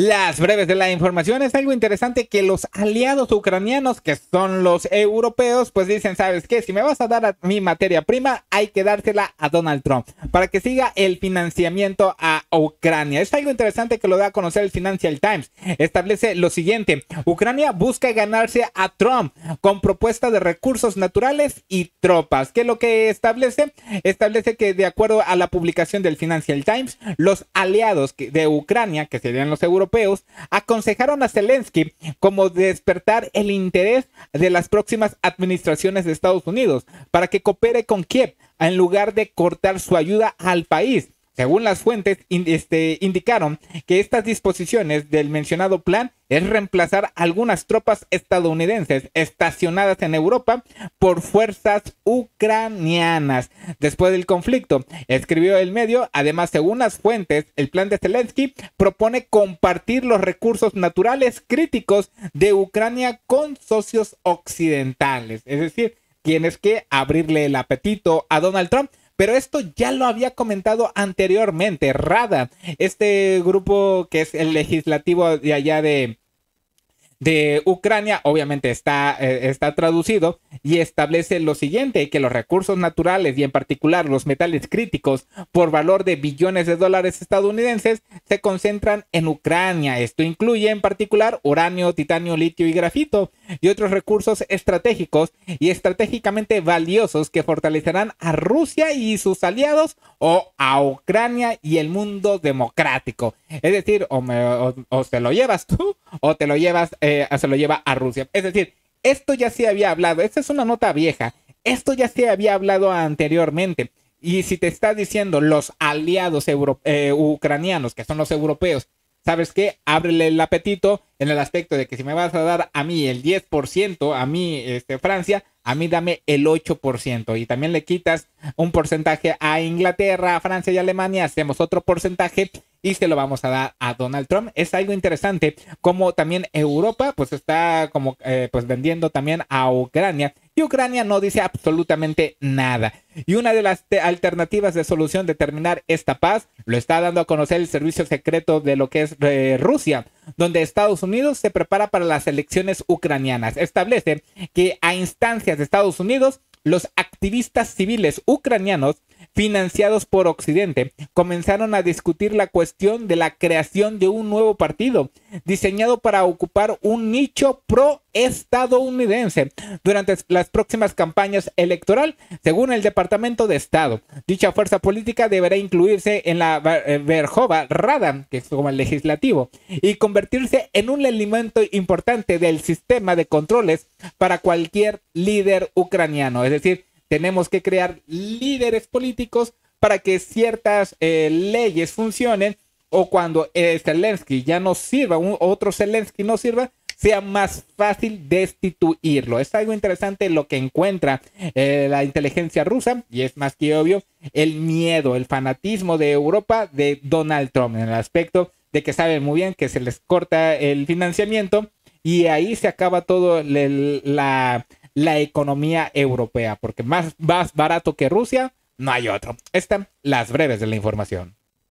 Las breves de la información es algo interesante que los aliados ucranianos, que son los europeos, pues dicen, ¿sabes qué? Si me vas a dar mi materia prima, hay que dársela a Donald Trump para que siga el financiamiento a Ucrania. Es algo interesante que lo da a conocer el Financial Times. Establece lo siguiente, Ucrania busca ganarse a Trump con propuesta de recursos naturales y tropas. ¿Qué es lo que establece? Establece que de acuerdo a la publicación del Financial Times, los aliados de Ucrania, que serían los europeos, europeos aconsejaron a Zelensky como despertar el interés de las próximas administraciones de Estados Unidos para que coopere con Kiev en lugar de cortar su ayuda al país según las fuentes, este, indicaron que estas disposiciones del mencionado plan es reemplazar algunas tropas estadounidenses estacionadas en Europa por fuerzas ucranianas. Después del conflicto, escribió el medio, además, según las fuentes, el plan de Zelensky propone compartir los recursos naturales críticos de Ucrania con socios occidentales, es decir, tienes que abrirle el apetito a Donald Trump pero esto ya lo había comentado anteriormente. Rada, este grupo que es el legislativo de allá de, de Ucrania, obviamente está, eh, está traducido, y establece lo siguiente, que los recursos naturales y en particular los metales críticos por valor de billones de dólares estadounidenses se concentran en Ucrania. Esto incluye en particular uranio, titanio, litio y grafito y otros recursos estratégicos y estratégicamente valiosos que fortalecerán a Rusia y sus aliados o a Ucrania y el mundo democrático. Es decir, o, o, te lo llevas tú o te lo llevas... Eh, se lo lleva a Rusia. Es decir, esto ya se había hablado, esta es una nota vieja, esto ya se había hablado anteriormente. Y si te está diciendo los aliados eh, ucranianos, que son los europeos, ¿sabes qué? Ábrele el apetito en el aspecto de que si me vas a dar a mí el 10%, a mí este, Francia, a mí dame el 8%. Y también le quitas un porcentaje a Inglaterra, a Francia y Alemania, hacemos otro porcentaje y se lo vamos a dar a Donald Trump. Es algo interesante como también Europa pues está como eh, pues vendiendo también a Ucrania y Ucrania no dice absolutamente nada. Y una de las alternativas de solución de terminar esta paz lo está dando a conocer el servicio secreto de lo que es eh, Rusia, donde Estados Unidos se prepara para las elecciones ucranianas. Establece que a instancias de Estados Unidos los activistas civiles ucranianos financiados por Occidente, comenzaron a discutir la cuestión de la creación de un nuevo partido, diseñado para ocupar un nicho pro-estadounidense durante las próximas campañas electoral, según el Departamento de Estado. Dicha fuerza política deberá incluirse en la eh, Verjova Rada, que es como el legislativo, y convertirse en un elemento importante del sistema de controles para cualquier líder ucraniano. Es decir, tenemos que crear líderes políticos para que ciertas eh, leyes funcionen o cuando eh, Zelensky ya no sirva, un, otro Zelensky no sirva, sea más fácil destituirlo. Es algo interesante lo que encuentra eh, la inteligencia rusa y es más que obvio el miedo, el fanatismo de Europa de Donald Trump en el aspecto de que saben muy bien que se les corta el financiamiento y ahí se acaba todo el, la la economía europea, porque más, más barato que Rusia no hay otro. Están las breves de la información.